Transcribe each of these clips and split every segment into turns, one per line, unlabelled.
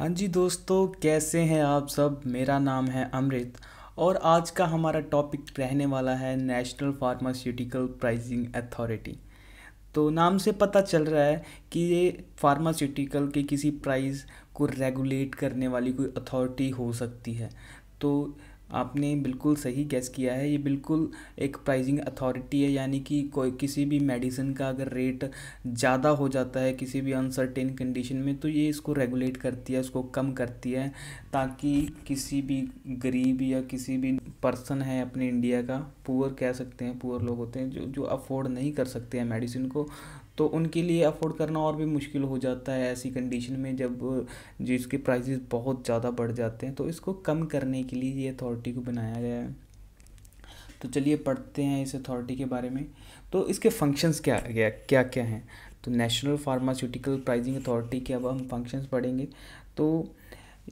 हाँ जी दोस्तों कैसे हैं आप सब मेरा नाम है अमृत और आज का हमारा टॉपिक रहने वाला है नेशनल फार्मास्यूटिकल प्राइजिंग अथॉरिटी तो नाम से पता चल रहा है कि ये फार्मास्यूटिकल के किसी प्राइस को रेगुलेट करने वाली कोई अथॉरिटी हो सकती है तो आपने बिल्कुल सही गैस किया है ये बिल्कुल एक प्राइजिंग अथॉरिटी है यानी कि कोई किसी भी मेडिसिन का अगर रेट ज़्यादा हो जाता है किसी भी अनसर्टेन कंडीशन में तो ये इसको रेगुलेट करती है उसको कम करती है ताकि किसी भी गरीब या किसी भी पर्सन है अपने इंडिया का पुअर कह सकते हैं पुअर लोग होते हैं जो जो अफोर्ड नहीं कर सकते हैं मेडिसिन को तो उनके लिए अफोर्ड करना और भी मुश्किल हो जाता है ऐसी कंडीशन में जब जिसके प्राइजेज़ बहुत ज़्यादा बढ़ जाते हैं तो इसको कम करने के लिए ये अथॉरिटी को बनाया गया है तो चलिए पढ़ते हैं इस अथॉरिटी के बारे में तो इसके फंक्शंस क्या क्या क्या क्या हैं तो नेशनल फार्मास्यूटिकल प्राइजिंग अथॉरिटी के अब हम फंक्शंस पढ़ेंगे तो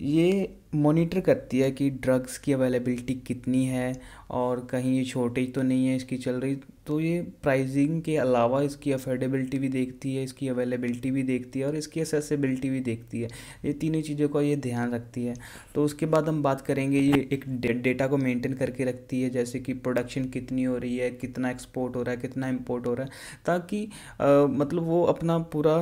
ये मॉनिटर करती है कि ड्रग्स की अवेलेबिलिटी कितनी है और कहीं ये शॉर्टेज तो नहीं है इसकी चल रही तो ये प्राइजिंग के अलावा इसकी अफोर्डेबिलिटी भी देखती है इसकी अवेलेबिलिटी भी देखती है और इसकी असेसिबिलिटी भी देखती है ये तीनों चीज़ों का ये ध्यान रखती है तो उसके बाद हम बात करेंगे ये एक डेटा को मेंटेन करके रखती है जैसे कि प्रोडक्शन कितनी हो रही है कितना एक्सपोर्ट हो रहा है कितना इम्पोर्ट हो रहा है ताकि आ, मतलब वो अपना पूरा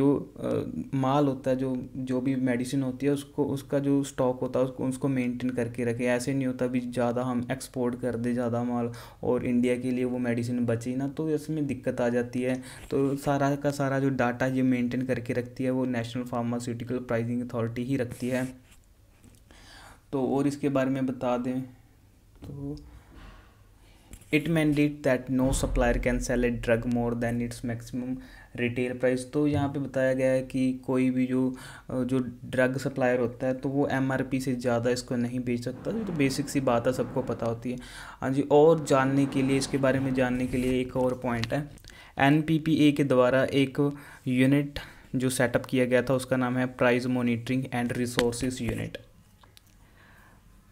जो आ, माल होता है जो जो भी मेडिसिन होती है उसको उसका जो स्टॉक होता है उसको उसको मेंटेन करके रखे ऐसे नहीं होता भी ज़्यादा हम एक्सपोर्ट कर दें ज़्यादा माल और इंडिया के लिए वो मेडिसिन लोकेशन बची ना तो उसमें दिक्कत आ जाती है तो सारा का सारा जो डाटा ये मेंटेन करके रखती है वो नेशनल फार्मास्यूटिकल प्राइसिंग अथॉरिटी ही रखती है तो और इसके बारे में बता दें तो it mandate that no supplier can sell a drug more than its maximum retail price तो यहाँ पे बताया गया है कि कोई भी जो जो ड्रग सप्लायर होता है तो वो पी से ज़्यादा इसको नहीं बेच सकता तो बेसिक सी बात है सबको पता होती है हाँ जी और जानने के लिए इसके बारे में जानने के लिए एक और पॉइंट है एन के द्वारा एक यूनिट जो सेटअप किया गया था उसका नाम है price monitoring and resource unit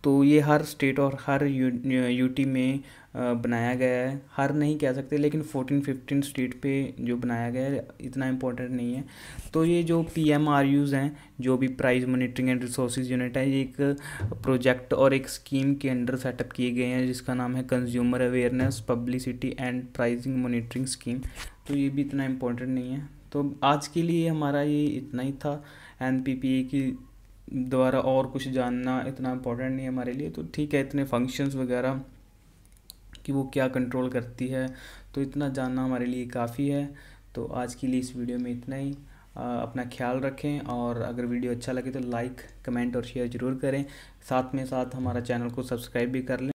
तो ये हर स्टेट और हर यू, यूटी में बनाया गया है हर नहीं कह सकते लेकिन फोर्टीन फिफ्टीन स्टेट पे जो बनाया गया है इतना इम्पोर्टेंट नहीं है तो ये जो पी एम आर यूज़ हैं जो भी price monitoring and resource unit है ये एक प्रोजेक्ट और एक स्कीम के अंडर सेटअप किए गए हैं जिसका नाम है consumer awareness publicity and pricing monitoring scheme तो ये भी इतना इम्पोर्टेंट नहीं है तो आज के लिए हमारा ये इतना ही था एन पी पी ए की द्वारा और कुछ जानना इतना इम्पोर्टेंट नहीं है हमारे लिए तो ठीक है इतने फंक्शंस वगैरह कि वो क्या कंट्रोल करती है तो इतना जानना हमारे लिए काफ़ी है तो आज के लिए इस वीडियो में इतना ही अपना ख्याल रखें और अगर वीडियो अच्छा लगे तो लाइक कमेंट और शेयर ज़रूर करें साथ में साथ हमारा चैनल को सब्सक्राइब भी कर लें